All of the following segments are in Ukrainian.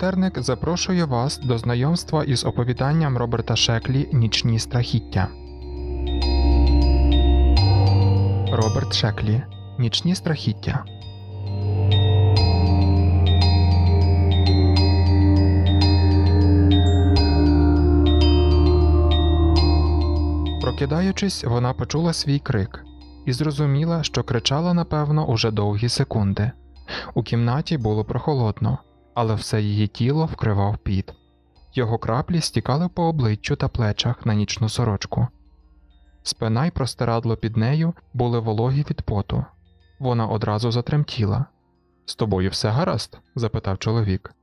Характерник запрошує вас до знайомства із оповіданням Роберта Шеклі Нічні страхіття. Роберт Шеклі Нічні страхіття. Прокидаючись, вона почула свій крик і зрозуміла, що кричала напевно уже довгі секунди. У кімнаті було прохолодно але все її тіло вкривав піт, його краплі стікали по обличчю та плечах на нічну сорочку. Спина й простирадло під нею були вологі від поту. Вона одразу затремтіла. З тобою все гаразд? запитав чоловік.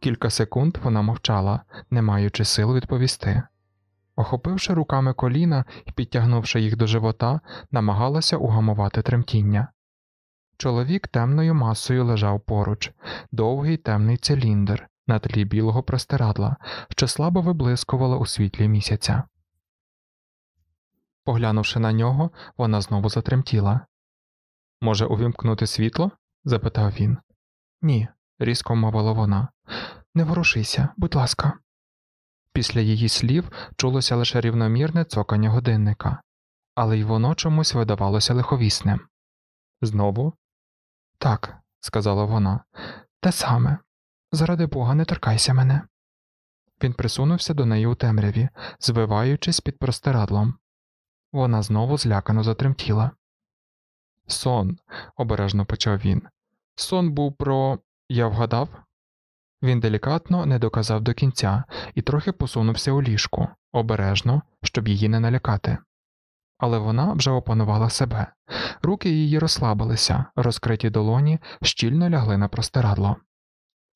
Кілька секунд вона мовчала, не маючи сил відповісти. Охопивши руками коліна і підтягнувши їх до живота, намагалася угамувати тремтіння. Чоловік темною масою лежав поруч, довгий темний циліндр на тлі білого простирадла, що слабо виблискувало у світлі місяця. Поглянувши на нього, вона знову затремтіла. Може, увімкнути світло? запитав він. Ні, різко мовила вона. Не ворушися, будь ласка. Після її слів чулося лише рівномірне цокання годинника, але й воно чомусь видавалося лиховісним. Знову так, сказала вона, те саме. Заради бога, не торкайся мене. Він присунувся до неї у темряві, звиваючись під простирадлом. Вона знову злякано затремтіла. Сон, обережно почав він. Сон був про. я вгадав. Він делікатно не доказав до кінця і трохи посунувся у ліжку, обережно, щоб її не налякати але вона вже опанувала себе, руки її розслабилися, розкриті долоні щільно лягли на простирадло.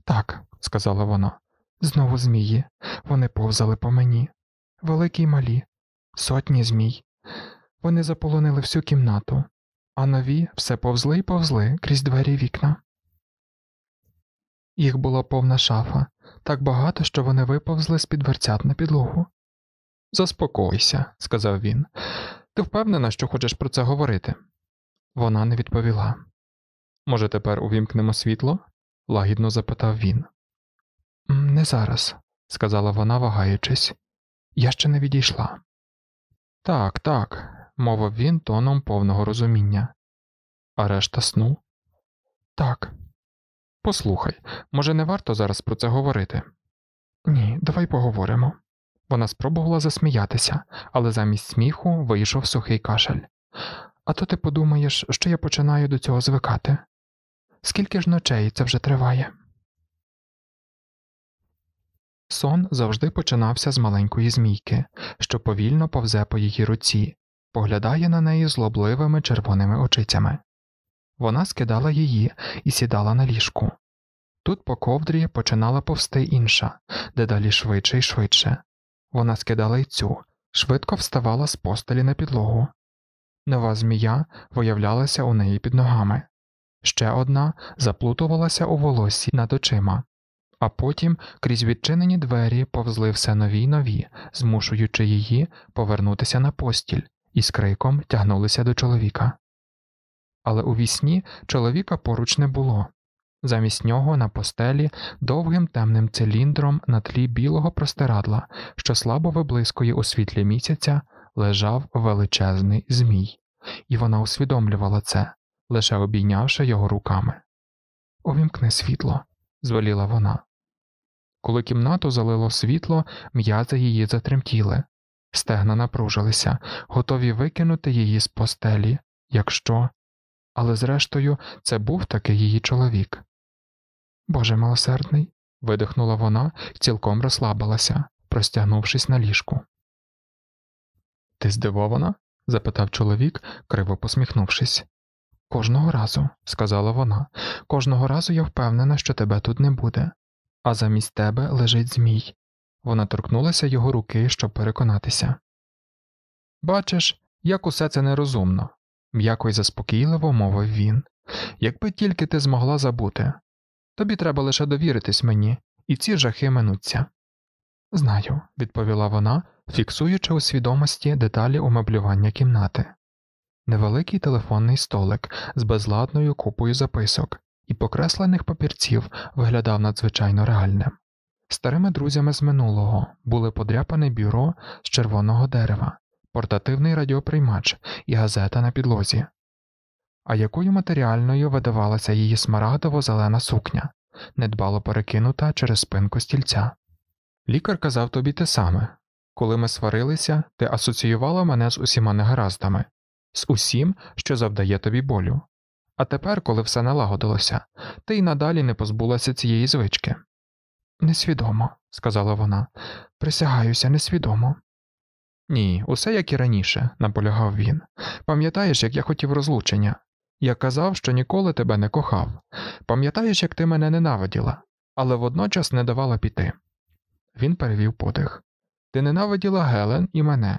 Так, сказала вона, знову змії, вони повзали по мені. Великі й малі, сотні змій. Вони заполонили всю кімнату, а нові все повзли й повзли крізь двері вікна. Їх була повна шафа, так багато, що вони виповзли з під верцят на підлогу. Заспокойся, сказав він, ти впевнена, що хочеш про це говорити? Вона не відповіла. Може, тепер увімкнемо світло? лагідно запитав він. Не зараз, сказала вона, вагаючись, я ще не відійшла. Так, так, мовив він тоном повного розуміння. А решта сну? Так. Послухай, може, не варто зараз про це говорити? Ні, давай поговоримо. Вона спробувала засміятися, але замість сміху вийшов сухий кашель. А то ти подумаєш, що я починаю до цього звикати. Скільки ж ночей це вже триває? Сон завжди починався з маленької змійки, що повільно повзе по її руці, поглядає на неї злобливими червоними очицями. Вона скидала її і сідала на ліжку. Тут по ковдрі починала повсти інша, дедалі швидше і швидше, вона скидала й цю, швидко вставала з постелі на підлогу. Нова змія виявлялася у неї під ногами, ще одна заплутувалася у волосі над очима, а потім крізь відчинені двері повзли все нові й нові, змушуючи її повернутися на постіль, і з криком тягнулися до чоловіка. Але у вісні чоловіка поруч не було, Замість нього на постелі довгим темним циліндром на тлі білого простирадла, що слабо виблискує у світлі місяця, лежав величезний змій, і вона усвідомлювала це, лише обійнявши його руками. Увімкни світло, звеліла вона. Коли кімнату залило світло, м'язи її затремтіли, стегна напружилися, готові викинути її з постелі, якщо. Але зрештою це був таки її чоловік. Боже милосердний, видихнула вона і цілком розслабилася, простягнувшись на ліжку. Ти здивована? запитав чоловік, криво посміхнувшись. Кожного разу, сказала вона, кожного разу я впевнена, що тебе тут не буде, а замість тебе лежить Змій. Вона торкнулася його руки, щоб переконатися. Бачиш, як усе це нерозумно, м'яко й заспокійливо мовив він. Якби тільки ти змогла забути, Тобі треба лише довіритись мені, і ці жахи минуться. Знаю, відповіла вона, фіксуючи у свідомості деталі умеблювання кімнати. Невеликий телефонний столик з безладною купою записок і покреслених папірців виглядав надзвичайно реальним. Старими друзями з минулого були подряпане бюро з червоного дерева, портативний радіоприймач і газета на підлозі, а якою матеріальною видавалася її смарагдово зелена сукня, недбало перекинута через спинку стільця. Лікар казав тобі те саме коли ми сварилися, ти асоціювала мене з усіма негараздами, з усім, що завдає тобі болю. А тепер, коли все налагодилося, ти й надалі не позбулася цієї звички. Несвідомо, сказала вона, присягаюся несвідомо. Ні, усе як і раніше, наполягав він. Пам'ятаєш, як я хотів розлучення, я казав, що ніколи тебе не кохав, пам'ятаєш, як ти мене ненавиділа, але водночас не давала піти. Він перевів подих. Ти ненавиділа Гелен і мене.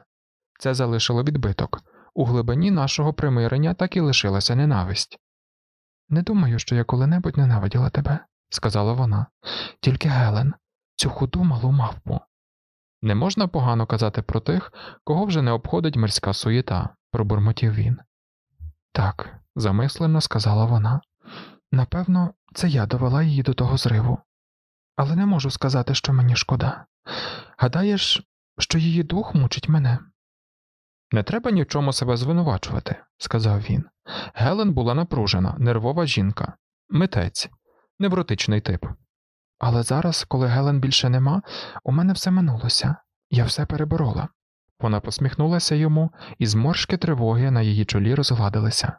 Це залишило відбиток. У глибині нашого примирення так і лишилася ненависть. Не думаю, що я коли-небудь ненавиділа тебе, сказала вона, тільки Гелен, цю худу малу мавпу. Не можна погано казати про тих, кого вже не обходить мирська суєта, пробурмотів він. Так, замислено сказала вона. Напевно, це я довела її до того зриву, але не можу сказати, що мені шкода. Гадаєш, що її дух мучить мене? Не треба ні в чому себе звинувачувати, сказав він. Гелен була напружена, нервова жінка, митець, невротичний тип. Але зараз, коли Гелен більше нема, у мене все минулося, я все переборола. Вона посміхнулася йому, і зморшки тривоги на її чолі розгладилися.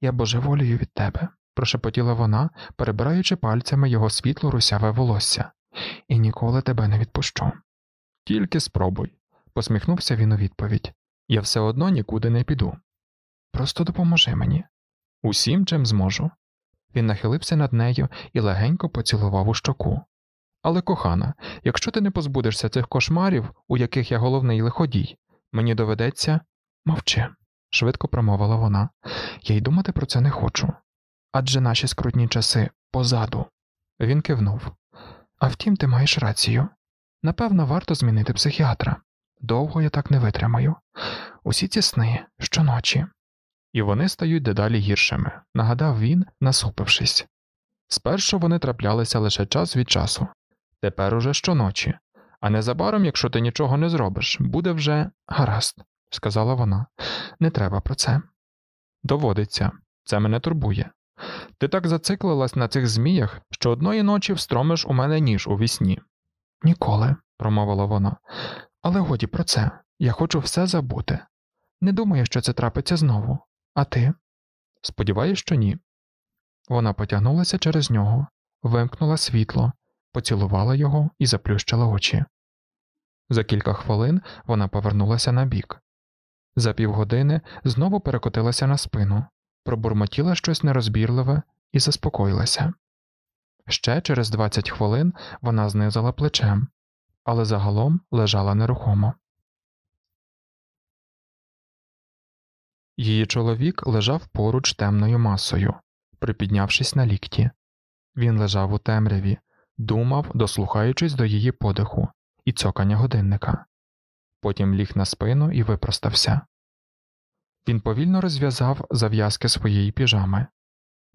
Я божеволію від тебе, прошепотіла вона, перебираючи пальцями його світло русяве волосся, і ніколи тебе не відпущу. Тільки спробуй, посміхнувся він у відповідь. Я все одно нікуди не піду. Просто допоможи мені усім, чим зможу. Він нахилився над нею і легенько поцілував у щоку. Але, кохана, якщо ти не позбудешся цих кошмарів, у яких я головний лиходій, мені доведеться мовчи швидко промовила вона, я й думати про це не хочу. Адже наші скрутні часи позаду. Він кивнув. А втім, ти маєш рацію. Напевно, варто змінити психіатра. Довго я так не витримаю. Усі ці сни щоночі. І вони стають дедалі гіршими, нагадав він, насупившись. Спершу вони траплялися лише час від часу, тепер уже щоночі, а незабаром, якщо ти нічого не зробиш, буде вже гаразд сказала вона, не треба про це. Доводиться, це мене турбує. Ти так зациклилась на цих зміях, що одної ночі встромиш у мене ніж у вісні. Ніколи, промовила вона, але годі про це, я хочу все забути. Не думаю, що це трапиться знову, а ти? Сподіваюсь, що ні. Вона потягнулася через нього, вимкнула світло, поцілувала його і заплющила очі. За кілька хвилин вона повернулася на бік. За півгодини знову перекотилася на спину, пробурмотіла щось нерозбірливе і заспокоїлася. Ще через 20 хвилин вона знизила плечем, але загалом лежала нерухомо. Її чоловік лежав поруч темною масою, припіднявшись на лікті. Він лежав у темряві, думав, дослухаючись до її подиху і цокання годинника потім ліг на спину і випростався. Він повільно розв'язав зав'язки своєї піжами,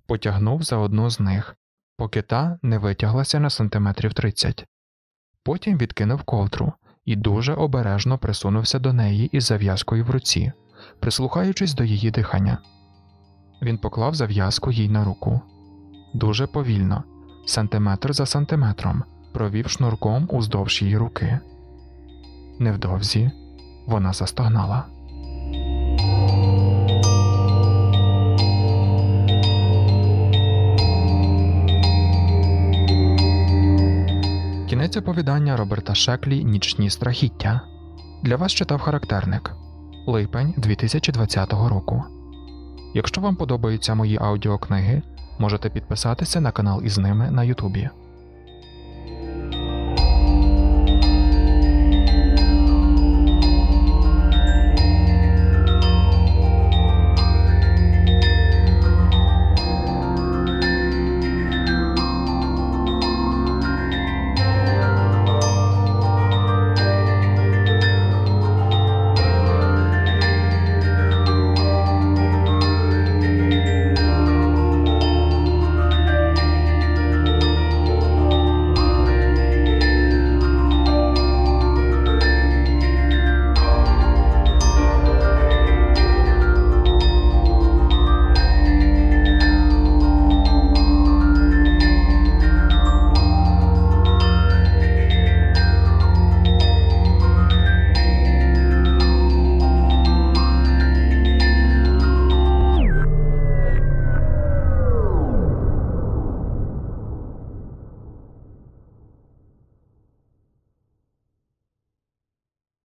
потягнув за одну з них, поки та не витяглася на сантиметрів тридцять. Потім відкинув ковдру і дуже обережно присунувся до неї із зав'язкою в руці, прислухаючись до її дихання. Він поклав зав'язку їй на руку. Дуже повільно, сантиметр за сантиметром, провів шнурком уздовж її руки. Невдовзі вона застогнала. Кінець оповідання Роберта Шеклі Нічні страхіття для вас читав характерник липень 2020 року. Якщо вам подобаються мої аудіокниги, можете підписатися на канал із ними на Ютубі.